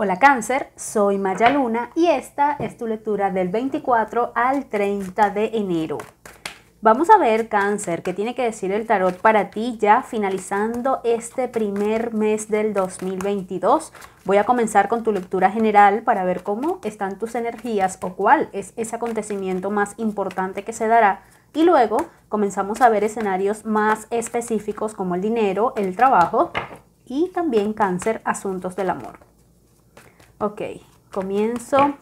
Hola cáncer, soy Maya Luna y esta es tu lectura del 24 al 30 de enero. Vamos a ver cáncer, qué tiene que decir el tarot para ti ya finalizando este primer mes del 2022. Voy a comenzar con tu lectura general para ver cómo están tus energías o cuál es ese acontecimiento más importante que se dará y luego comenzamos a ver escenarios más específicos como el dinero, el trabajo y también cáncer, asuntos del amor. Ok, comienzo.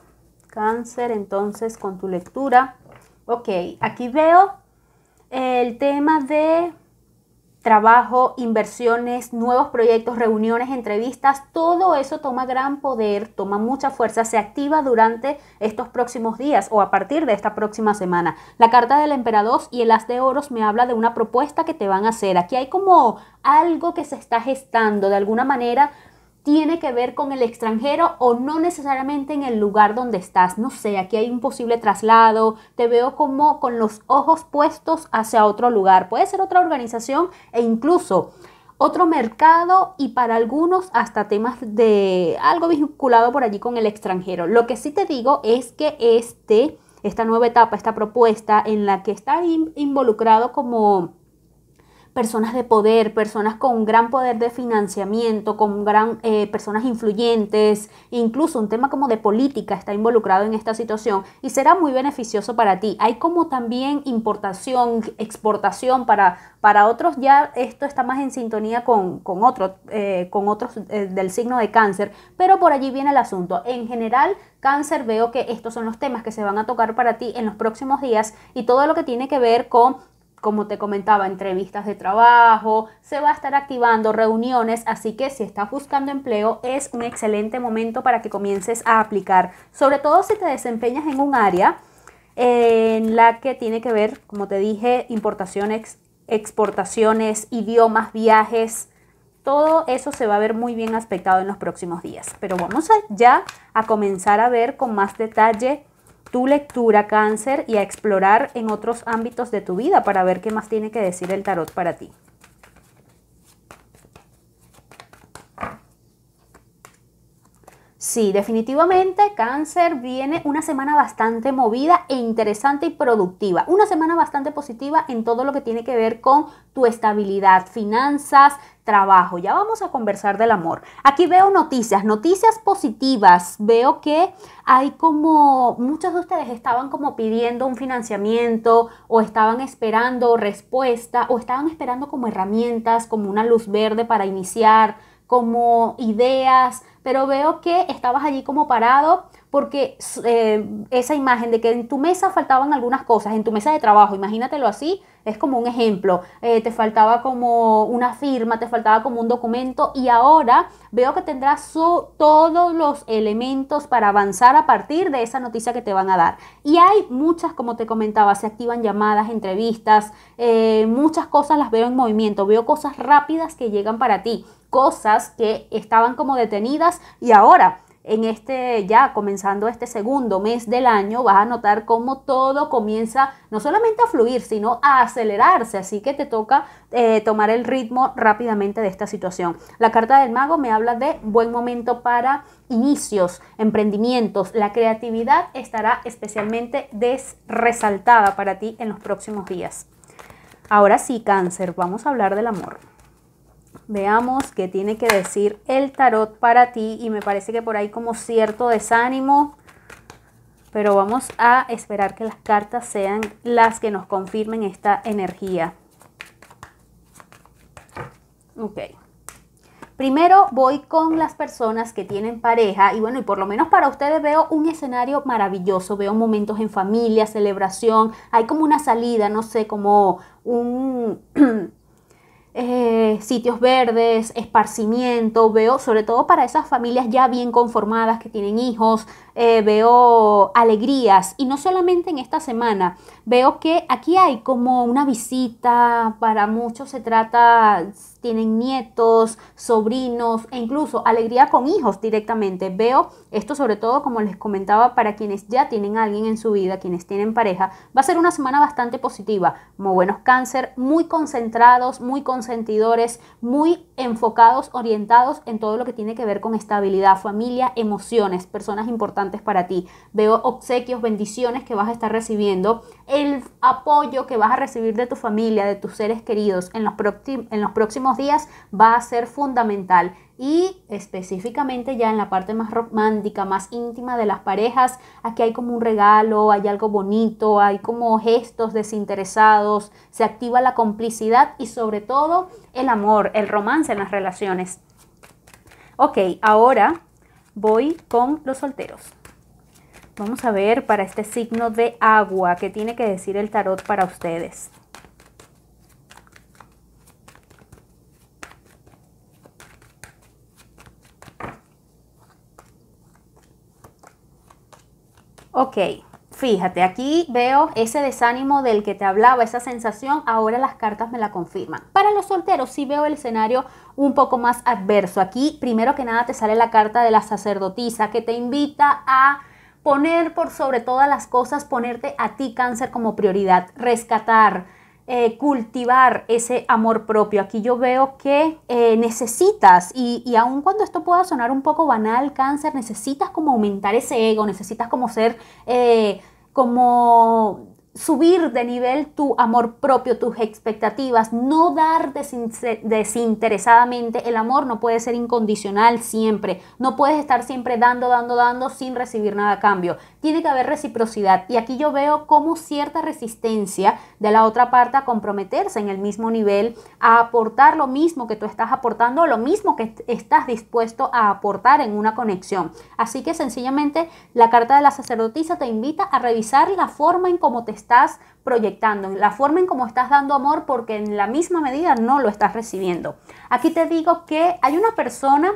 Cáncer, entonces con tu lectura. Ok, aquí veo el tema de trabajo, inversiones, nuevos proyectos, reuniones, entrevistas, todo eso toma gran poder, toma mucha fuerza, se activa durante estos próximos días o a partir de esta próxima semana. La carta del emperador y el haz de oros me habla de una propuesta que te van a hacer. Aquí hay como algo que se está gestando, de alguna manera tiene que ver con el extranjero o no necesariamente en el lugar donde estás. No sé, aquí hay un posible traslado, te veo como con los ojos puestos hacia otro lugar. Puede ser otra organización e incluso otro mercado y para algunos hasta temas de algo vinculado por allí con el extranjero. Lo que sí te digo es que este, esta nueva etapa, esta propuesta en la que está involucrado como personas de poder, personas con gran poder de financiamiento, con gran, eh, personas influyentes, incluso un tema como de política está involucrado en esta situación y será muy beneficioso para ti. Hay como también importación, exportación para, para otros, ya esto está más en sintonía con, con eh, otros eh, del signo de cáncer, pero por allí viene el asunto. En general, cáncer, veo que estos son los temas que se van a tocar para ti en los próximos días y todo lo que tiene que ver con como te comentaba, entrevistas de trabajo, se va a estar activando reuniones, así que si estás buscando empleo es un excelente momento para que comiences a aplicar, sobre todo si te desempeñas en un área en la que tiene que ver, como te dije, importaciones, exportaciones, idiomas, viajes, todo eso se va a ver muy bien aspectado en los próximos días. Pero vamos ya a comenzar a ver con más detalle tu lectura cáncer y a explorar en otros ámbitos de tu vida para ver qué más tiene que decir el tarot para ti. Sí, definitivamente cáncer viene una semana bastante movida e interesante y productiva. Una semana bastante positiva en todo lo que tiene que ver con tu estabilidad, finanzas, trabajo. Ya vamos a conversar del amor. Aquí veo noticias, noticias positivas. Veo que hay como muchos de ustedes estaban como pidiendo un financiamiento o estaban esperando respuesta o estaban esperando como herramientas, como una luz verde para iniciar, como ideas pero veo que estabas allí como parado porque eh, esa imagen de que en tu mesa faltaban algunas cosas, en tu mesa de trabajo, imagínatelo así, es como un ejemplo, eh, te faltaba como una firma, te faltaba como un documento y ahora veo que tendrás todos los elementos para avanzar a partir de esa noticia que te van a dar. Y hay muchas, como te comentaba, se activan llamadas, entrevistas, eh, muchas cosas las veo en movimiento, veo cosas rápidas que llegan para ti, cosas que estaban como detenidas y ahora en este ya comenzando este segundo mes del año, vas a notar cómo todo comienza no solamente a fluir, sino a acelerarse. Así que te toca eh, tomar el ritmo rápidamente de esta situación. La carta del mago me habla de buen momento para inicios, emprendimientos. La creatividad estará especialmente desresaltada para ti en los próximos días. Ahora sí, cáncer, vamos a hablar del amor. Veamos qué tiene que decir el tarot para ti y me parece que por ahí como cierto desánimo, pero vamos a esperar que las cartas sean las que nos confirmen esta energía. Ok. Primero voy con las personas que tienen pareja y bueno, y por lo menos para ustedes veo un escenario maravilloso, veo momentos en familia, celebración, hay como una salida, no sé, como un Eh, sitios verdes, esparcimiento, veo sobre todo para esas familias ya bien conformadas que tienen hijos, eh, veo alegrías y no solamente en esta semana, veo que aquí hay como una visita, para muchos se trata, tienen nietos, sobrinos e incluso alegría con hijos directamente. Veo esto sobre todo como les comentaba para quienes ya tienen alguien en su vida, quienes tienen pareja, va a ser una semana bastante positiva, muy buenos cáncer, muy concentrados, muy concentrados sentidores muy enfocados, orientados en todo lo que tiene que ver con estabilidad, familia, emociones, personas importantes para ti. Veo obsequios, bendiciones que vas a estar recibiendo, el apoyo que vas a recibir de tu familia, de tus seres queridos en los, en los próximos días va a ser fundamental y específicamente ya en la parte más romántica, más íntima de las parejas, aquí hay como un regalo, hay algo bonito, hay como gestos desinteresados, se activa la complicidad y sobre todo el amor, el romance en las relaciones. Ok, ahora voy con los solteros. Vamos a ver para este signo de agua que tiene que decir el tarot para ustedes. Ok, fíjate, aquí veo ese desánimo del que te hablaba, esa sensación, ahora las cartas me la confirman. Para los solteros sí veo el escenario un poco más adverso. Aquí primero que nada te sale la carta de la sacerdotisa que te invita a poner por sobre todas las cosas, ponerte a ti cáncer como prioridad, rescatar eh, cultivar ese amor propio. Aquí yo veo que eh, necesitas, y, y aun cuando esto pueda sonar un poco banal, cáncer, necesitas como aumentar ese ego, necesitas como ser, eh, como subir de nivel tu amor propio, tus expectativas, no dar desinteresadamente. El amor no puede ser incondicional siempre. No puedes estar siempre dando, dando, dando sin recibir nada a cambio tiene que haber reciprocidad. Y aquí yo veo como cierta resistencia de la otra parte a comprometerse en el mismo nivel, a aportar lo mismo que tú estás aportando o lo mismo que estás dispuesto a aportar en una conexión. Así que sencillamente la carta de la sacerdotisa te invita a revisar la forma en cómo te estás proyectando, la forma en cómo estás dando amor porque en la misma medida no lo estás recibiendo. Aquí te digo que hay una persona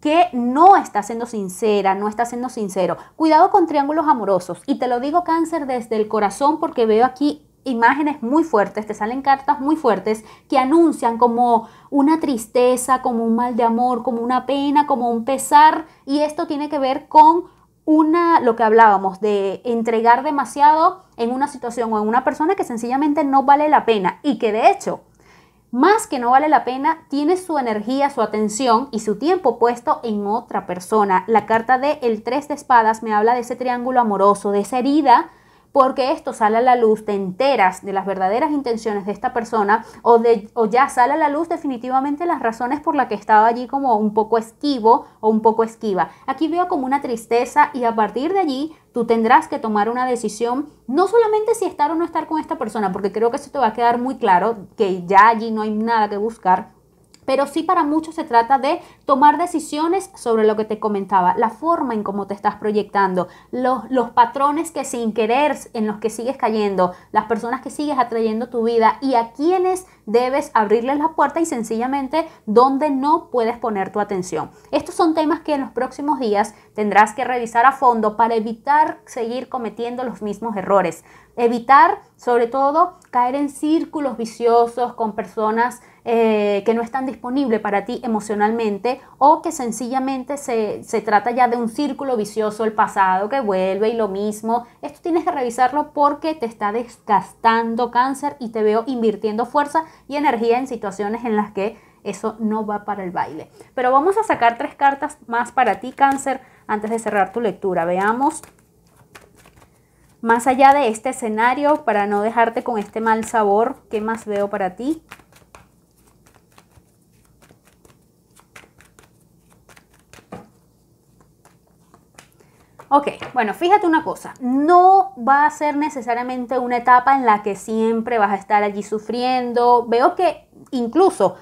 que no está siendo sincera, no está siendo sincero. Cuidado con triángulos amorosos. Y te lo digo cáncer desde el corazón porque veo aquí imágenes muy fuertes, te salen cartas muy fuertes que anuncian como una tristeza, como un mal de amor, como una pena, como un pesar. Y esto tiene que ver con una, lo que hablábamos, de entregar demasiado en una situación o en una persona que sencillamente no vale la pena y que de hecho más que no vale la pena, tiene su energía, su atención y su tiempo puesto en otra persona. La carta de El tres de espadas me habla de ese triángulo amoroso, de esa herida porque esto sale a la luz, te enteras de las verdaderas intenciones de esta persona o, de, o ya sale a la luz definitivamente las razones por las que estaba allí como un poco esquivo o un poco esquiva. Aquí veo como una tristeza y a partir de allí tú tendrás que tomar una decisión, no solamente si estar o no estar con esta persona, porque creo que eso te va a quedar muy claro, que ya allí no hay nada que buscar, pero sí para muchos se trata de tomar decisiones sobre lo que te comentaba, la forma en cómo te estás proyectando, los, patrones que sin querer en los que sigues cayendo, las personas que sigues atrayendo tu vida y a quienes debes abrirles la puerta y sencillamente donde no puedes poner tu atención. Estos son temas que en los próximos días tendrás que revisar a fondo para evitar seguir cometiendo los mismos errores. Evitar, sobre todo, caer en círculos viciosos con personas eh, que no están disponibles para ti emocionalmente o que sencillamente se, se trata ya de un círculo vicioso, el pasado que vuelve y lo mismo. Esto tienes que revisarlo porque te está desgastando cáncer y te veo invirtiendo fuerza y energía en situaciones en las que eso no va para el baile. Pero vamos a sacar tres cartas más para ti, cáncer, antes de cerrar tu lectura. Veamos. Más allá de este escenario, para no dejarte con este mal sabor, ¿qué más veo para ti? Ok, bueno, fíjate una cosa, no va a ser necesariamente una etapa en la que siempre vas a estar allí sufriendo. Veo que incluso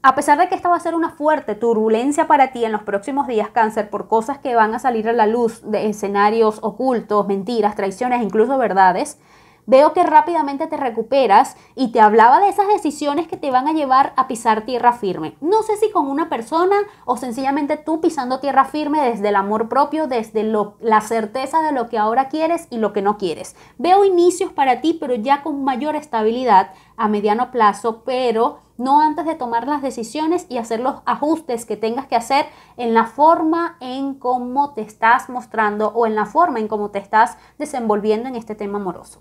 a pesar de que esta va a ser una fuerte turbulencia para ti en los próximos días, cáncer, por cosas que van a salir a la luz de escenarios ocultos, mentiras, traiciones, incluso verdades, veo que rápidamente te recuperas y te hablaba de esas decisiones que te van a llevar a pisar tierra firme. No sé si con una persona o sencillamente tú pisando tierra firme desde el amor propio, desde la certeza de lo que ahora quieres y lo que no quieres. Veo inicios para ti, pero ya con mayor estabilidad a mediano plazo, pero no antes de tomar las decisiones y hacer los ajustes que tengas que hacer en la forma en cómo te estás mostrando o en la forma en cómo te estás desenvolviendo en este tema amoroso.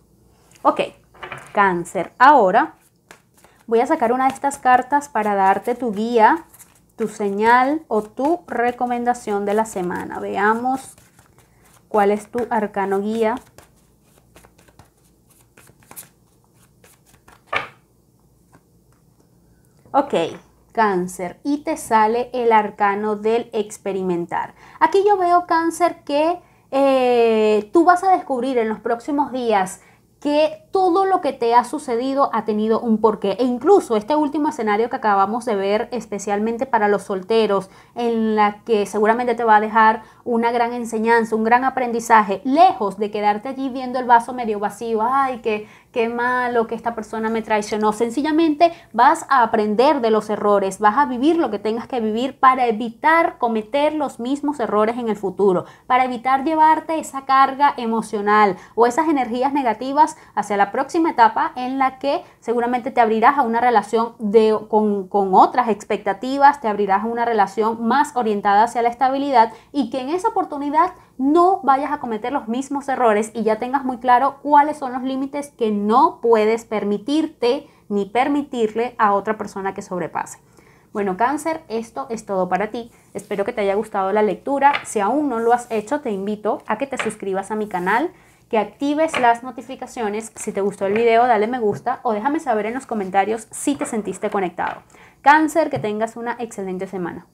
Ok, cáncer. Ahora voy a sacar una de estas cartas para darte tu guía, tu señal o tu recomendación de la semana. Veamos cuál es tu arcano guía. Ok, cáncer y te sale el arcano del experimentar. Aquí yo veo cáncer que eh, tú vas a descubrir en los próximos días que todo lo que te ha sucedido ha tenido un porqué. E incluso este último escenario que acabamos de ver, especialmente para los solteros, en la que seguramente te va a dejar una gran enseñanza, un gran aprendizaje, lejos de quedarte allí viendo el vaso medio vacío, ay, qué, qué malo que esta persona me traicionó. Sencillamente vas a aprender de los errores, vas a vivir lo que tengas que vivir para evitar cometer los mismos errores en el futuro, para evitar llevarte esa carga emocional o esas energías negativas hacia la próxima etapa en la que seguramente te abrirás a una relación con, con otras expectativas, te abrirás a una relación más orientada hacia la estabilidad y que en esa oportunidad no vayas a cometer los mismos errores y ya tengas muy claro cuáles son los límites que no puedes permitirte ni permitirle a otra persona que sobrepase. Bueno, cáncer, esto es todo para ti. Espero que te haya gustado la lectura. Si aún no lo has hecho, te invito a que te suscribas a mi canal que actives las notificaciones. Si te gustó el video, dale me gusta o déjame saber en los comentarios si te sentiste conectado. Cáncer, que tengas una excelente semana.